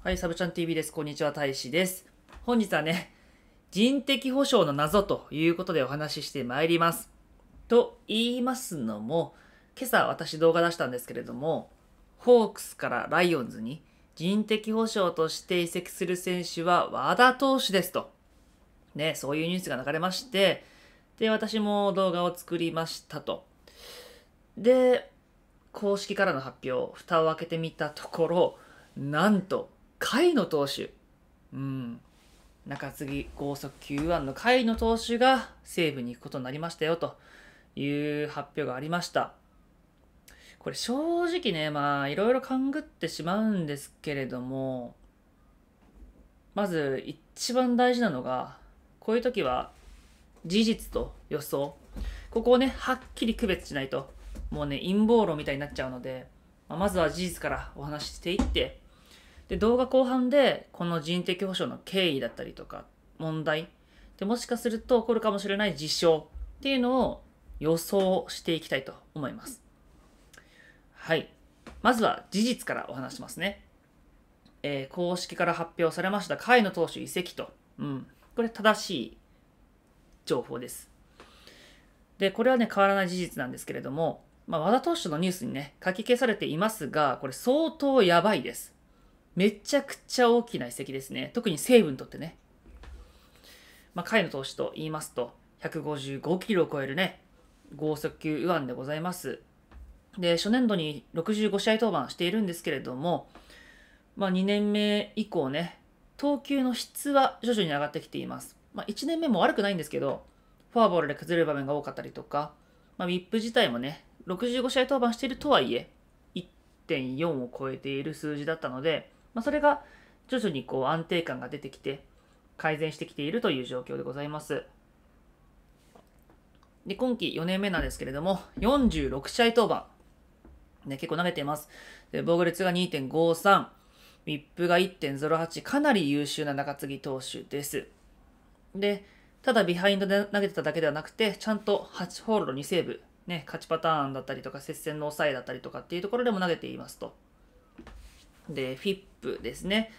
はい、サブちゃん TV です。こんにちは、大使です。本日はね、人的保障の謎ということでお話ししてまいります。と言いますのも、今朝私動画出したんですけれども、ホークスからライオンズに人的保障として移籍する選手は和田投手ですと。ね、そういうニュースが流れまして、で、私も動画を作りましたと。で、公式からの発表、蓋を開けてみたところ、なんと、甲斐野投手、うん、中継ぎ高速球1の甲斐野投手が西武に行くことになりましたよという発表がありました。これ正直ね、まあいろいろ勘ぐってしまうんですけれども、まず一番大事なのが、こういう時は事実と予想。ここをね、はっきり区別しないと、もうね、陰謀論みたいになっちゃうので、ままずは事実からお話ししていって、で動画後半でこの人的保障の経緯だったりとか問題でもしかすると起こるかもしれない事象っていうのを予想していきたいと思います。はい。まずは事実からお話しますね。えー、公式から発表されました下位の投手移籍と。うん。これ正しい情報です。で、これはね、変わらない事実なんですけれども、まあ、和田投手のニュースにね、書き消されていますが、これ相当やばいです。めちゃくちゃ大きな移籍ですね。特に西武にとってね。まあ、甲斐の投手と言いますと、155キロを超えるね、剛速球右腕でございます。で、初年度に65試合登板しているんですけれども、まあ、2年目以降ね、投球の質は徐々に上がってきています。まあ、1年目も悪くないんですけど、フォアボールで崩れる場面が多かったりとか、まあ、ウィップ自体もね、65試合登板しているとはいえ、1.4を超えている数字だったので、まあ、それが徐々にこう安定感が出てきて改善してきているという状況でございます。で、今季4年目なんですけれども、46試合登板。ね、結構投げています。で、防御率が2.53、ウィップが1.08、かなり優秀な中継ぎ投手です。で、ただビハインドで投げてただけではなくて、ちゃんと8ホールド2セーブ、ね、勝ちパターンだったりとか、接戦の抑えだったりとかっていうところでも投げていますと。で、フィップですね。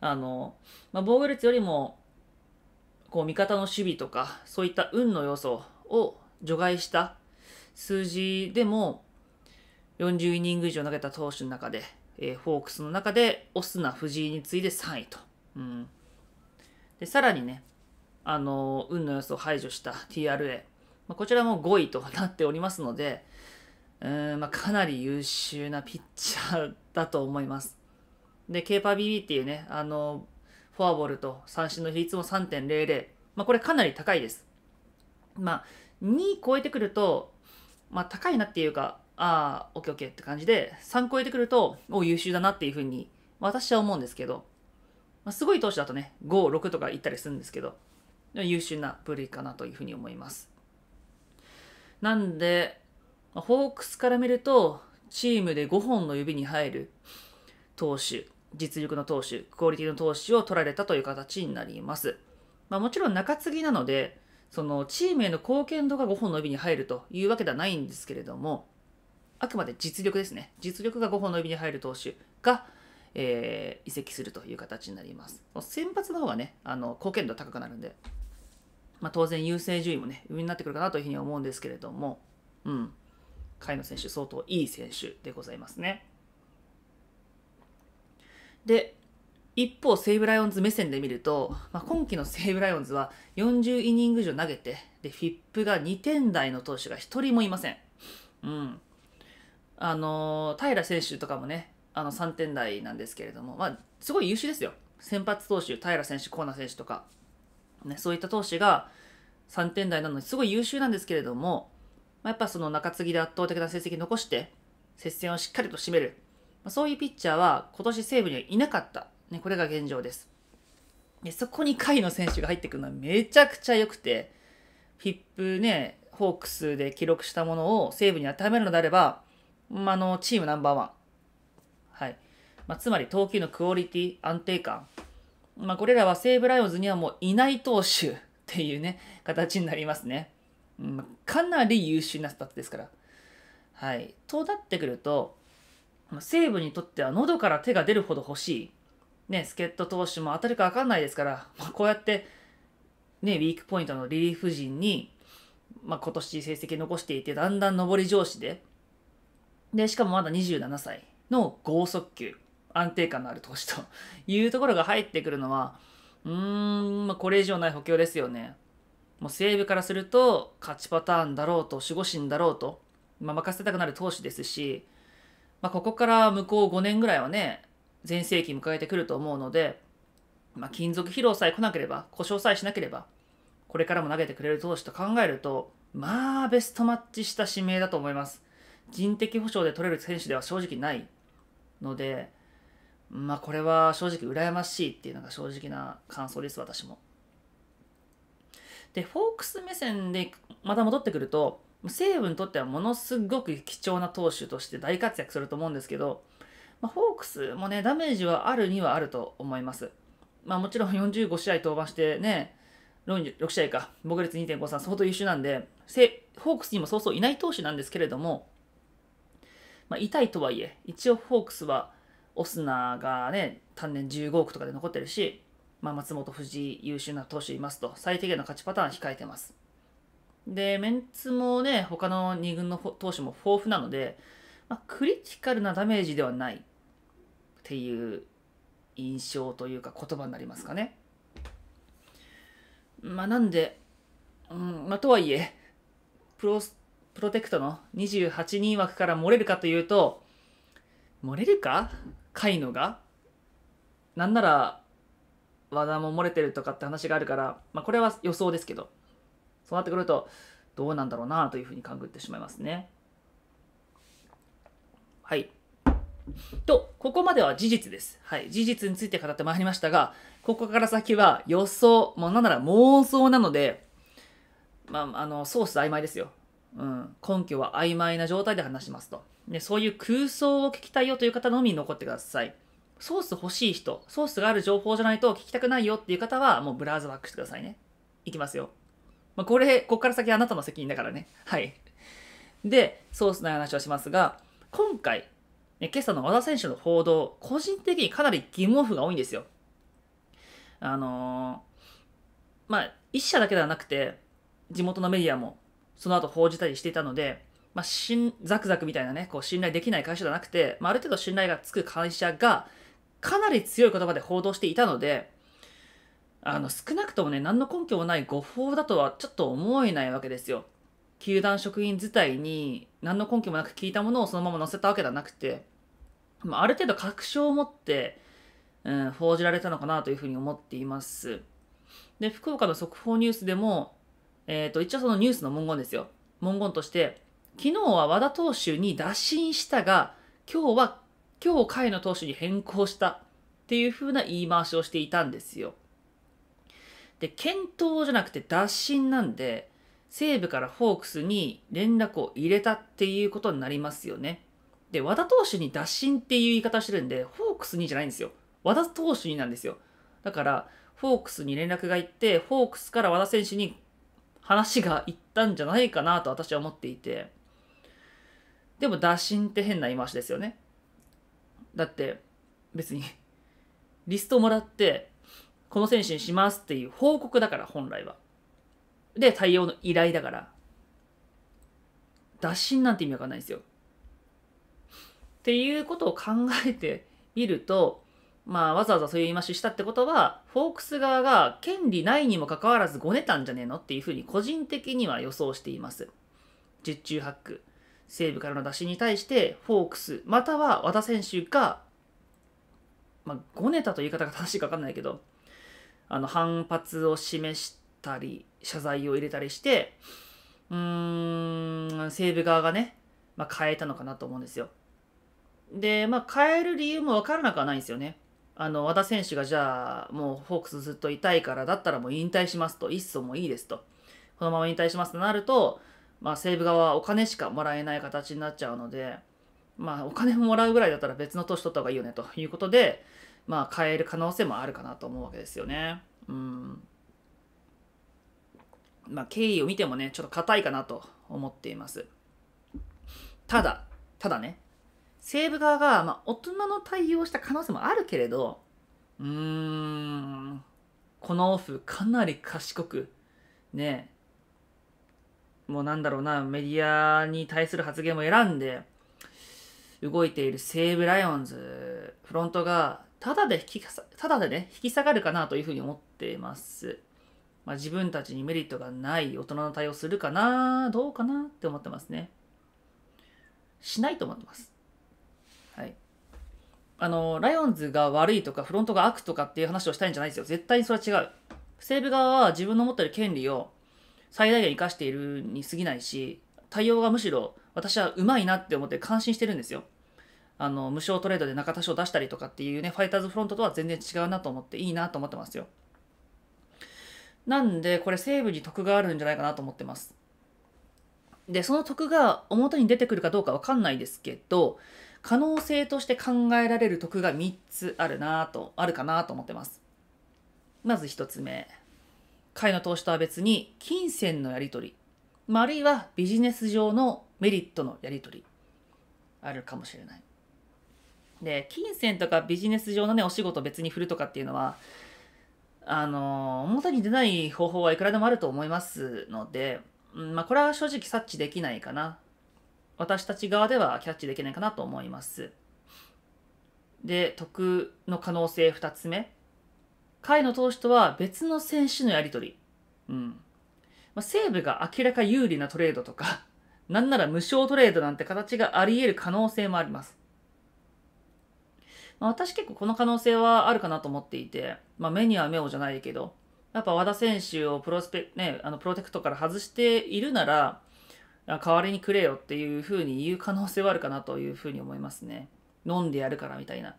あの、まあ、防御率よりも、こう、味方の守備とか、そういった運の要素を除外した数字でも、40イニング以上投げた投手の中で、えー、フォークスの中で、オスナ、藤井に次いで3位と。うん。で、さらにね、あの、運の要素を排除した TRA。まあ、こちらも5位となっておりますので、うん、まあ、かなり優秀なピッチャーだと思います。で、ケーパー BB っていうね、あの、フォアボールと三振の比率も3.00。まあ、これかなり高いです。まあ、2超えてくると、まあ、高いなっていうか、ああ、オッケーオッケーって感じで、3超えてくると、お優秀だなっていうふうに、私は思うんですけど、まあ、すごい投手だとね、5、6とかいったりするんですけど、優秀な部類かなというふうに思います。なんで、ホークスから見ると、チームで5本の指に入る投手実力の投手、クオリティの投手を取られたという形になります。まあ、もちろん中継ぎなので、そのチームへの貢献度が5本の指に入るというわけではないんですけれども、あくまで実力ですね。実力が5本の指に入る投手が、えー、移籍するという形になります。先発の方がね、あの貢献度高くなるんで、まあ、当然優勢順位もね、上になってくるかなというふうに思うんですけれども、うん、甲斐野選手、相当いい選手でございますね。で、一方、西武ライオンズ目線で見ると、まあ、今季の西武ライオンズは40イニング以上投げて、で、フィップが2点台の投手が1人もいません。うん。あのー、平選手とかもね、あの3点台なんですけれども、まあ、すごい優秀ですよ。先発投手、平選手、コーナー選手とか、ね、そういった投手が3点台なのにすごい優秀なんですけれども、まあ、やっぱその中継ぎで圧倒的な成績残して、接戦をしっかりと締める。そういうピッチャーは今年西武にはいなかった。ね、これが現状です。でそこに下位の選手が入ってくるのはめちゃくちゃ良くて、フィップね、ホークスで記録したものを西武に当てはめるのであれば、まあ、のチームナンバーワン。はい。まあ、つまり投球のクオリティ、安定感。まあ、これらは西武ライオンズにはもういない投手っていうね、形になりますね。うん、かなり優秀なスタッツですから。はい。となってくると、西武にとっては喉から手が出るほど欲しい、ね、助っ人投手も当たるか分かんないですから、まあ、こうやって、ね、ウィークポイントのリリーフ陣に、まあ、今年成績残していて、だんだん上り上司で、で、しかもまだ27歳の剛速球、安定感のある投手というところが入ってくるのは、うーん、まあ、これ以上ない補強ですよね。もう西武からすると、勝ちパターンだろうと、守護神だろうと、まあ、任せたくなる投手ですし、まあ、ここから向こう5年ぐらいはね、全盛期迎えてくると思うので、まあ、金属疲労さえ来なければ、故障さえしなければ、これからも投げてくれる投手と考えると、まあ、ベストマッチした指名だと思います。人的保障で取れる選手では正直ないので、まあ、これは正直羨ましいっていうのが正直な感想です、私も。で、フォークス目線でまた戻ってくると、西武にとってはものすごく貴重な投手として大活躍すると思うんですけど、まあ、ホークスもね、ダメージはあるにはあると思います。まあもちろん45試合登板してね、6試合か、防御率2.53相当優秀なんで、ホークスにもそうそういない投手なんですけれども、まあ、痛いとはいえ、一応ホークスはオスナがね、単年15億とかで残ってるし、まあ、松本、藤井優秀な投手いますと、最低限の勝ちパターン控えてます。で、メンツもね、他の2軍の投手も豊富なので、まあ、クリティカルなダメージではないっていう印象というか言葉になりますかね。まあ、なんで、うん、まあ、とはいえ、プロ、プロテクトの28人枠から漏れるかというと、漏れるか貝野がなんなら、和田も漏れてるとかって話があるから、まあ、これは予想ですけど。そうなってくると、どうなんだろうなというふうに勘ぐってしまいますね。はい。と、ここまでは事実です。はい。事実について語ってまいりましたが、ここから先は予想、もうなんなら妄想なので、まあ、あの、ソース曖昧ですよ。うん。根拠は曖昧な状態で話しますと。ね、そういう空想を聞きたいよという方のみに残ってください。ソース欲しい人、ソースがある情報じゃないと聞きたくないよっていう方は、もうブラウザバックしてくださいね。いきますよ。まあ、これ、こっから先あなたの責任だからね。はい。で、ソースの話をしますが、今回、今朝の和田選手の報道、個人的にかなり疑問符が多いんですよ。あのー、まあ、一社だけではなくて、地元のメディアもその後報じたりしていたので、まあ、しんザクザクみたいなね、こう信頼できない会社じゃなくて、まあ、ある程度信頼がつく会社が、かなり強い言葉で報道していたので、あの、少なくともね、何の根拠もない誤報だとはちょっと思えないわけですよ。球団職員自体に何の根拠もなく聞いたものをそのまま載せたわけではなくて、まあ、ある程度確証を持って、うん、報じられたのかなというふうに思っています。で、福岡の速報ニュースでも、えっ、ー、と、一応そのニュースの文言ですよ。文言として、昨日は和田投手に打診したが、今日は、今日甲斐の投手に変更したっていうふうな言い回しをしていたんですよ。で、検討じゃなくて脱診なんで、西部からホークスに連絡を入れたっていうことになりますよね。で、和田投手に脱診っていう言い方してるんで、ホークスにじゃないんですよ。和田投手になんですよ。だから、ホークスに連絡が行って、ホークスから和田選手に話が行ったんじゃないかなと私は思っていて。でも、打診って変な言い回しですよね。だって、別に、リストもらって、この選手にしますっていう報告だから、本来は。で、対応の依頼だから。脱診なんて意味わかんないですよ。っていうことを考えてみると、まあ、わざわざそういう言い回ししたってことは、フォークス側が権利ないにもかかわらずごねたんじゃねえのっていうふうに個人的には予想しています。十中八九、西部からの打診に対して、フォークス、または和田選手が、まあ、ごねたという言い方が正しいかわかんないけど、あの反発を示したり謝罪を入れたりしてうーん西武側がね、まあ、変えたのかなと思うんですよ。で、まあ、変える理由も分からなくはないんですよね。あの和田選手がじゃあもうホークスずっと痛いからだったらもう引退しますと一層もいいですとこのまま引退しますとなると、まあ、西武側はお金しかもらえない形になっちゃうので、まあ、お金もらうぐらいだったら別の年取った方がいいよねということで、まあ、変える可能性もあるかなと思うわけですよね。うんまあ、経緯を見てもね、ちょっと硬いかなと思っています。ただ、ただね、西武側が、まあ、大人の対応した可能性もあるけれど、うーん、このオフ、かなり賢く、ね、もうなんだろうな、メディアに対する発言も選んで、動いている西武ライオンズ、フロントがただで引きただでね、引き下がるかなというふうに思っています。まあ、自分たちにメリットがない大人の対応するかな、どうかなって思ってますね。しないと思ってます。はい。あの、ライオンズが悪いとか、フロントが悪とかっていう話をしたいんじゃないですよ。絶対にそれは違う。西武側は自分の持ってる権利を最大限生かしているに過ぎないし、対応がむしろ私はうまいなって思って感心してるんですよ。あの無償トレードで中田賞出したりとかっていうねファイターズフロントとは全然違うなと思っていいなと思ってますよなんでこれ西武に得があるんじゃないかなと思ってますでその得が表に出てくるかどうか分かんないですけど可能性として考えられる得が3つあるなとあるかなと思ってますまず1つ目いの投資とは別に金銭のやり取り、まあ、あるいはビジネス上のメリットのやり取りあるかもしれないで金銭とかビジネス上のねお仕事別に振るとかっていうのはあの表に出ない方法はいくらでもあると思いますので、うん、まあ、これは正直察知できないかな私たち側ではキャッチできないかなと思いますで得の可能性2つ目会の投資とは別の選手のやり取り、うんまあ、西武が明らか有利なトレードとかなんなら無償トレードなんて形があり得る可能性もありますまあ、私結構この可能性はあるかなと思っていて、まあ、目には目をじゃないけど、やっぱ和田選手をプロスペ、ね、あのプロテクトから外しているなら、代わりにくれよっていうふうに言う可能性はあるかなというふうに思いますね。飲んでやるからみたいな。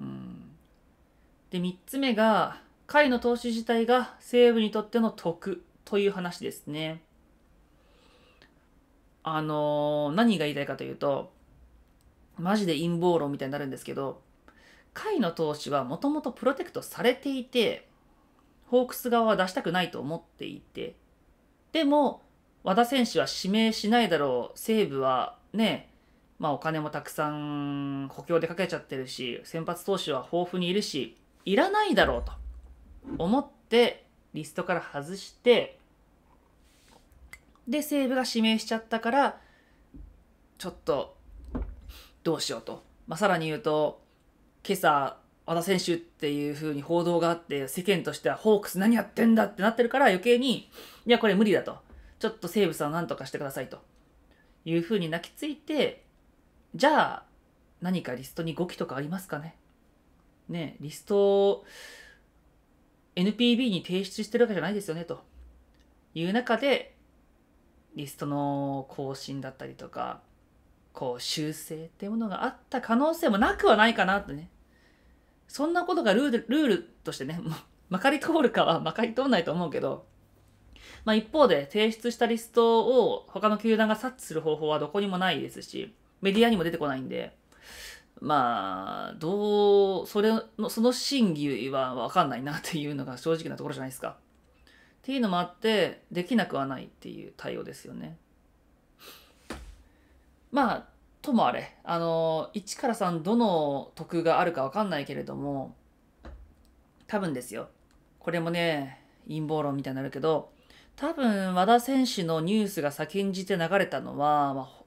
うん。で、三つ目が、位の投資自体が西武にとっての得という話ですね。あのー、何が言いたいかというと、マジで陰謀論みたいになるんですけど、会の投資はもともとプロテクトされていて、ホークス側は出したくないと思っていて、でも、和田選手は指名しないだろう、西武はね、まあお金もたくさん補強でかけちゃってるし、先発投手は豊富にいるし、いらないだろうと思ってリストから外して、で、西武が指名しちゃったから、ちょっとどうしようと。まあ、さらに言うと、今朝、和田選手っていう風に報道があって、世間としてはホークス何やってんだってなってるから余計に、いや、これ無理だと。ちょっと西武さん何とかしてくださいと。いう風に泣きついて、じゃあ、何かリストに5期とかありますかねねリストを NPB に提出してるわけじゃないですよね、という中で、リストの更新だったりとか、こう修正っていうものがあった可能性もなくはないかなってね。そんなことがルール、ルールとしてね、まかり通るかはまかり通んないと思うけど、まあ一方で提出したリストを他の球団が察知する方法はどこにもないですし、メディアにも出てこないんで、まあ、どう、それの、その真偽はわかんないなっていうのが正直なところじゃないですか。っていうのもあって、できなくはないっていう対応ですよね。まあ、ともあれ、あの、1から3どの得があるかわかんないけれども、多分ですよ。これもね、陰謀論みたいになるけど、多分和田選手のニュースが先んじて流れたのは、まあ、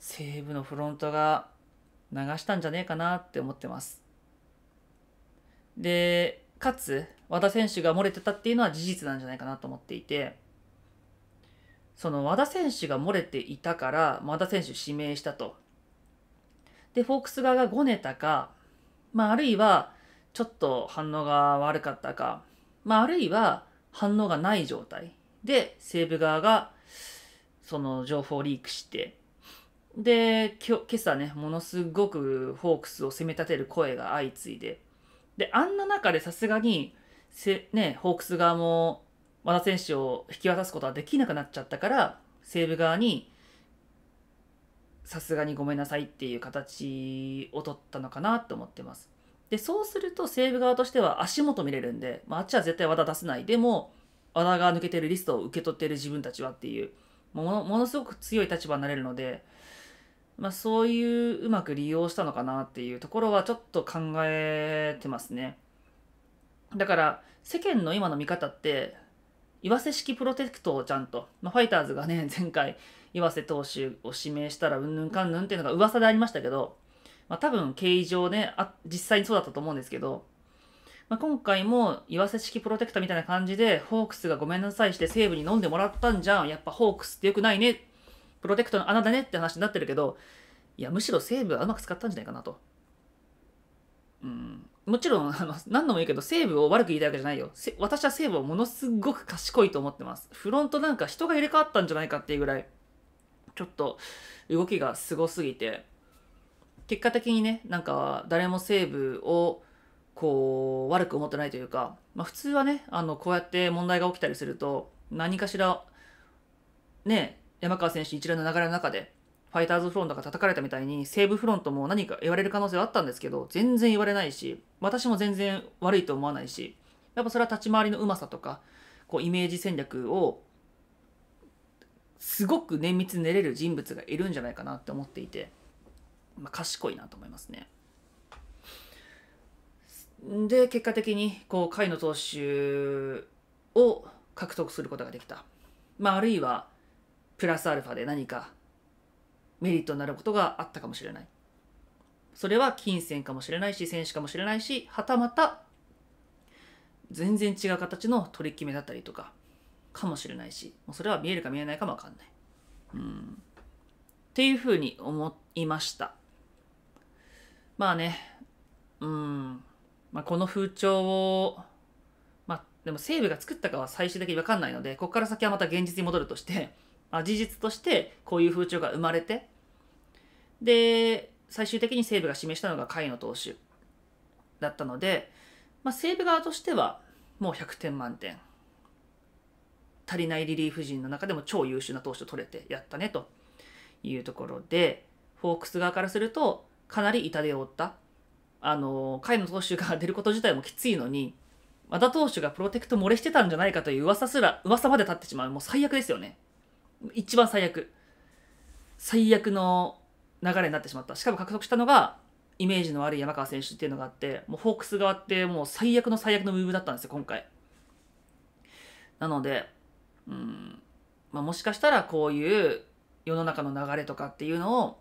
西武のフロントが流したんじゃねえかなって思ってます。で、かつ、和田選手が漏れてたっていうのは事実なんじゃないかなと思っていて、その和田選手が漏れていたから和田選手指名したと。でフォークス側がごねたか、まあ、あるいはちょっと反応が悪かったか、まあ、あるいは反応がない状態で西武側がその情報をリークしてで今朝ねものすごくフォークスを責め立てる声が相次いでであんな中でさすがにせ、ね、ホークス側も和田選手を引き渡すことはできなくなっちゃったから西武側にさすがにごめんなさいっていう形を取ったのかなと思ってます。でそうすると西武側としては足元見れるんで、まあ、あっちは絶対和田出せないでも和田が抜けてるリストを受け取ってる自分たちはっていうものものすごく強い立場になれるので、まあ、そういううまく利用したのかなっていうところはちょっと考えてますね。だから世間の今の見方って岩瀬式プロテクトをちゃんと、まあ、ファイターズがね、前回、岩瀬投手を指名したら、うんぬんかんぬんっていうのが噂でありましたけど、まあ、多分、経緯上ねあ、実際にそうだったと思うんですけど、まあ、今回も岩瀬式プロテクターみたいな感じで、ホークスがごめんなさいして西武に飲んでもらったんじゃん。やっぱホークスって良くないね。プロテクトの穴だねって話になってるけど、いや、むしろ西武はうまく使ったんじゃないかなと。うん。もちろん、あの、何度も言うけど、西武を悪く言いたいわけじゃないよ。私は西武をものすごく賢いと思ってます。フロントなんか人が入れ替わったんじゃないかっていうぐらい、ちょっと動きがすごすぎて、結果的にね、なんか誰もセーブをこう悪く思ってないというか、まあ普通はね、あの、こうやって問題が起きたりすると、何かしら、ね、山川選手一連の流れの中でファイターズフロントが叩かれたみたいに、西武フロントも何か言われる可能性はあったんですけど、全然言われないし、私も全然悪いと思わないし、やっぱそれは立ち回りのうまさとか、こうイメージ戦略を、すごく綿密に練れる人物がいるんじゃないかなって思っていて、まあ、賢いなと思いますね。で、結果的に、こう、甲斐の投手を獲得することができた。まあ、あるいは、プラスアルファで何かメリットになることがあったかもしれない。それは金銭かもしれないし、選手かもしれないし、はたまた、全然違う形の取り決めだったりとか、かもしれないし、もうそれは見えるか見えないかもわかんない。うん。っていうふうに思いました。まあね、うん。まあ、この風潮を、まあ、でも西武が作ったかは最終的にわかんないので、ここから先はまた現実に戻るとして、あ、事実としてこういう風潮が生まれてで最終的に西武が示したのが甲斐の投手だったので、まあ、西武側としてはもう100点満点足りないリリーフ陣の中でも超優秀な投手を取れてやったねというところでフォークス側からするとかなり痛手を負ったあの甲斐の投手が出ること自体もきついのに和田投手がプロテクト漏れしてたんじゃないかという噂すら噂まで立ってしまうもう最悪ですよね。一番最悪最悪の流れになってしまったしかも獲得したのがイメージの悪い山川選手っていうのがあってもうホークス側ってもう最悪の最悪のムーブだったんですよ今回なのでうん、まあ、もしかしたらこういう世の中の流れとかっていうのを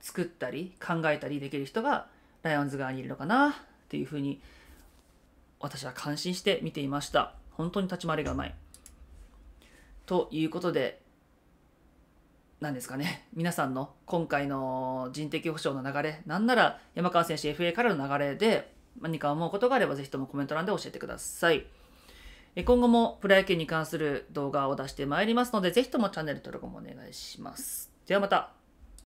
作ったり考えたりできる人がライオンズ側にいるのかなっていうふうに私は感心して見ていました本当に立ち回りがうまいということで何ですかね、皆さんの今回の人的保障の流れ、なんなら山川選手 FA からの流れで何か思うことがあれば、ぜひともコメント欄で教えてください。今後もプロ野球に関する動画を出してまいりますので、ぜひともチャンネル登録もお願いします。ではまた。